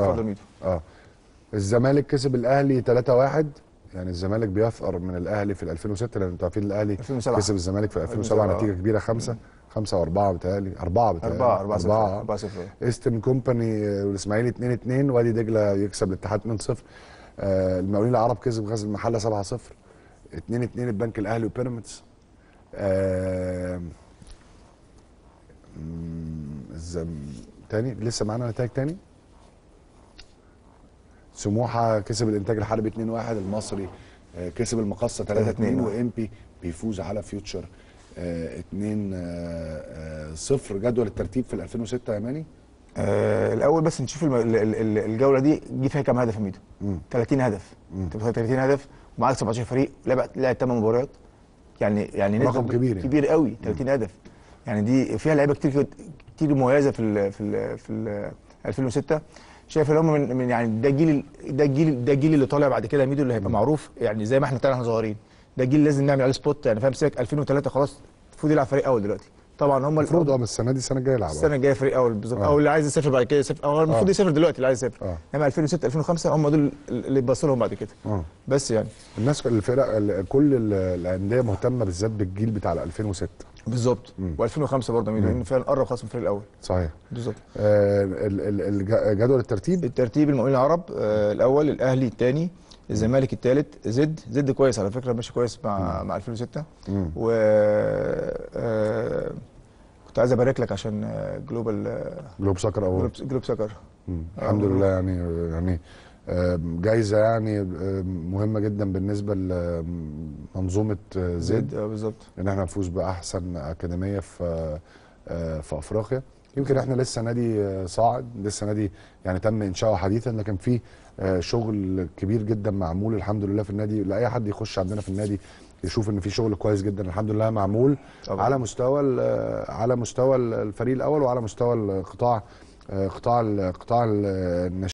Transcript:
آه، اتفضل ميدو اه الزمالك كسب الاهلي 3-1 يعني الزمالك بيثأر من الاهلي في 2006 لان انتوا عارفين الاهلي 2007. كسب الزمالك في 2007, 2007 نتيجه كبيره 5 5 و4 بتهيألي 4 بتهيألي 4 4 0 4 0 كومباني والاسماعيلي 2 2 وادي دجله يكسب الاتحاد 2 0 آه المقاولين العرب كسب غزل المحله 7 0 2 2 البنك الاهلي وبيراميدز آه الزم... تاني لسه معانا نتائج تاني سموحه كسب الانتاج الحربي 2-1 المصري آه، كسب المقصه 3-2 وامبي بيفوز على فيوتشر 2-0 آه، آه، جدول الترتيب في 2006 يا ماني آه الاول بس نشوف الجوله دي جه فيها كام هدف يا ميدو 30 هدف انت 30 هدف ومعاك 17 فريق لعب لعب 8 مباريات يعني يعني رقم كبير يعني. كبير قوي 30 هدف يعني دي فيها لعيبه كتير كتير مميزه في الـ في الـ في الـ 2006 شايف ان هم من يعني ده الجيل ده الجيل ده الجيل اللي طالع بعد كده ميدو اللي هيبقى معروف يعني زي ما احنا طلعنا صغيرين ده الجيل لازم نعمل عليه سبوت يعني فاهم سيبك 2003 خلاص المفروض يلعب فريق اول دلوقتي طبعا هم المفروض اه السنه دي السنه الجايه يلعبوا السنه الجايه فريق اول بالظبط آه. او اللي عايز يسافر بعد كده يسافر او المفروض آه. يسافر دلوقتي اللي عايز يسافر آه. يعني 2006 2005 هم دول اللي بصوا لهم بعد كده آه. بس يعني الناس الفرق كل الانديه مهتمه بالذات بالجيل بتاع 2006 بالظبط و2005 برضه مين لان فعلا قرب خلاص من الفريق الاول صحيح بالظبط آه جدول الترتيب الترتيب المؤمنين العرب آه الاول الاهلي الثاني الزمالك الثالث زد زد كويس على فكره ماشي كويس مع مم. مع 2006 و آه، عايز ابارك لك عشان آه، جلوبال آه، جلوب سكر او جلوب سكر آه. الحمد لله يعني يعني جايزه يعني مهمه جدا بالنسبه لمنظومه زد, زد بالظبط ان احنا نفوز باحسن اكاديميه في آه، في افريقيا يمكن احنا لسه نادي آه، صاعد لسه نادي يعني تم انشاؤه حديثا لكن في آه، شغل كبير جدا معمول الحمد لله في النادي لاي حد يخش عندنا في النادي يشوف ان في شغل كويس جدا الحمد لله معمول على مستوى على مستوى الفريق الاول وعلى مستوى القطاع قطاع قطاع